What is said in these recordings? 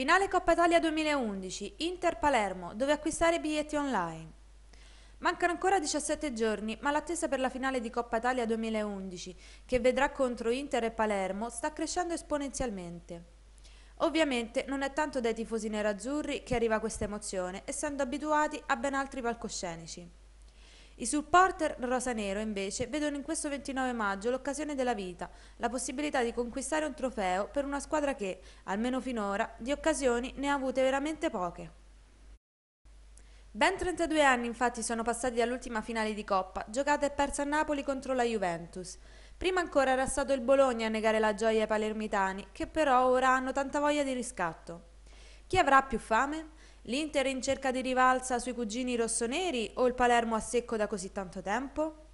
Finale Coppa Italia 2011, Inter-Palermo, dove acquistare biglietti online. Mancano ancora 17 giorni, ma l'attesa per la finale di Coppa Italia 2011, che vedrà contro Inter e Palermo, sta crescendo esponenzialmente. Ovviamente non è tanto dai tifosi nerazzurri che arriva questa emozione, essendo abituati a ben altri palcoscenici. I supporter rosanero invece vedono in questo 29 maggio l'occasione della vita, la possibilità di conquistare un trofeo per una squadra che, almeno finora, di occasioni ne ha avute veramente poche. Ben 32 anni infatti sono passati dall'ultima finale di Coppa, giocata e persa a Napoli contro la Juventus. Prima ancora era stato il Bologna a negare la gioia ai palermitani, che però ora hanno tanta voglia di riscatto. Chi avrà più fame? L'Inter in cerca di rivalsa sui cugini rossoneri o il Palermo a secco da così tanto tempo?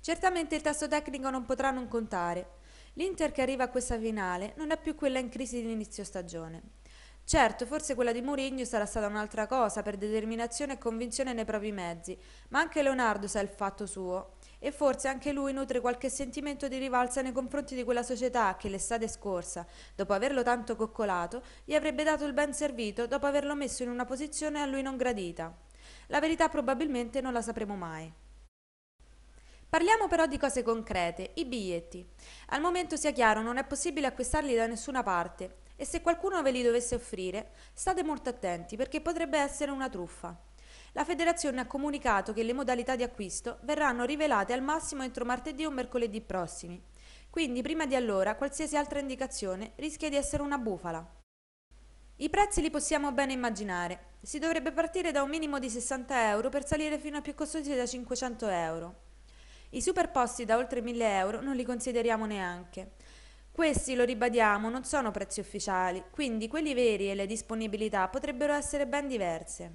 Certamente il tasso tecnico non potrà non contare. L'Inter che arriva a questa finale non è più quella in crisi di inizio stagione. Certo, forse quella di Mourinho sarà stata un'altra cosa per determinazione e convinzione nei propri mezzi, ma anche Leonardo sa il fatto suo e forse anche lui nutre qualche sentimento di rivalsa nei confronti di quella società che l'estate scorsa, dopo averlo tanto coccolato, gli avrebbe dato il ben servito dopo averlo messo in una posizione a lui non gradita. La verità probabilmente non la sapremo mai. Parliamo però di cose concrete, i biglietti. Al momento sia chiaro, non è possibile acquistarli da nessuna parte e se qualcuno ve li dovesse offrire, state molto attenti perché potrebbe essere una truffa. La federazione ha comunicato che le modalità di acquisto verranno rivelate al massimo entro martedì o mercoledì prossimi. Quindi prima di allora qualsiasi altra indicazione rischia di essere una bufala. I prezzi li possiamo bene immaginare. Si dovrebbe partire da un minimo di 60 euro per salire fino a più costosi da 500 euro. I superposti da oltre 1000 euro non li consideriamo neanche. Questi, lo ribadiamo, non sono prezzi ufficiali, quindi quelli veri e le disponibilità potrebbero essere ben diverse.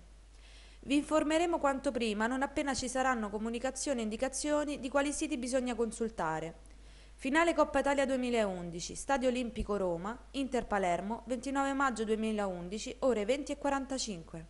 Vi informeremo quanto prima non appena ci saranno comunicazioni e indicazioni di quali siti bisogna consultare. Finale Coppa Italia 2011, Stadio Olimpico Roma, Inter Palermo, 29 maggio 2011, ore 20.45.